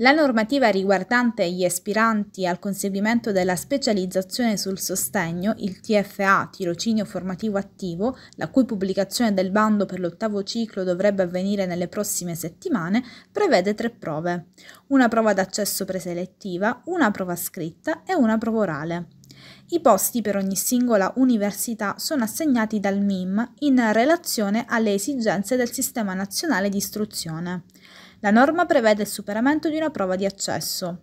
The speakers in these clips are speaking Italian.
La normativa riguardante gli aspiranti al conseguimento della specializzazione sul sostegno, il TFA, tirocinio formativo attivo, la cui pubblicazione del bando per l'ottavo ciclo dovrebbe avvenire nelle prossime settimane, prevede tre prove. Una prova d'accesso preselettiva, una prova scritta e una prova orale. I posti per ogni singola università sono assegnati dal MIM in relazione alle esigenze del Sistema Nazionale di Istruzione. La norma prevede il superamento di una prova di accesso.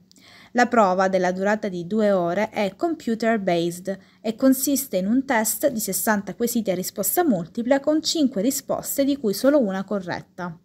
La prova, della durata di due ore, è computer-based e consiste in un test di 60 quesiti a risposta multipla con 5 risposte di cui solo una corretta.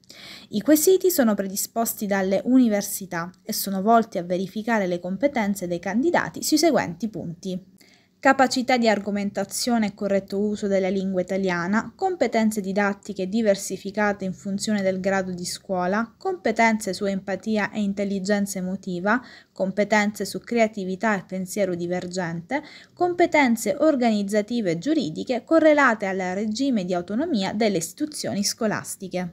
I quesiti sono predisposti dalle università e sono volti a verificare le competenze dei candidati sui seguenti punti capacità di argomentazione e corretto uso della lingua italiana, competenze didattiche diversificate in funzione del grado di scuola, competenze su empatia e intelligenza emotiva, competenze su creatività e pensiero divergente, competenze organizzative e giuridiche correlate al regime di autonomia delle istituzioni scolastiche.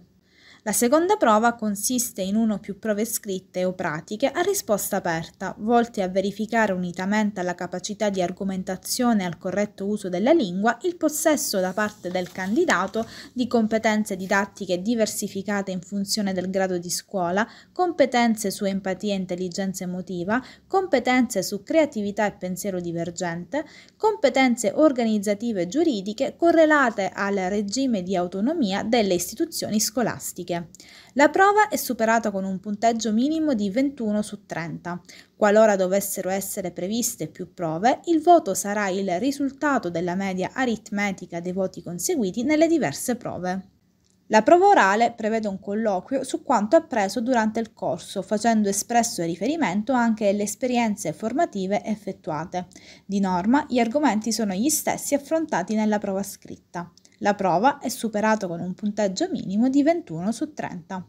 La seconda prova consiste in uno o più prove scritte o pratiche a risposta aperta, volte a verificare unitamente alla capacità di argomentazione e al corretto uso della lingua il possesso da parte del candidato di competenze didattiche diversificate in funzione del grado di scuola, competenze su empatia e intelligenza emotiva, competenze su creatività e pensiero divergente, competenze organizzative e giuridiche correlate al regime di autonomia delle istituzioni scolastiche medie. La prova è superata con un punteggio minimo di 21 su 30. Qualora dovessero essere previste più prove, il voto sarà il risultato della media aritmetica dei voti conseguiti nelle diverse prove. La prova orale prevede un colloquio su quanto appreso durante il corso, facendo espresso riferimento anche alle esperienze formative effettuate. Di norma, gli argomenti sono gli stessi affrontati nella prova scritta. La prova è superata con un punteggio minimo di 21 su 30.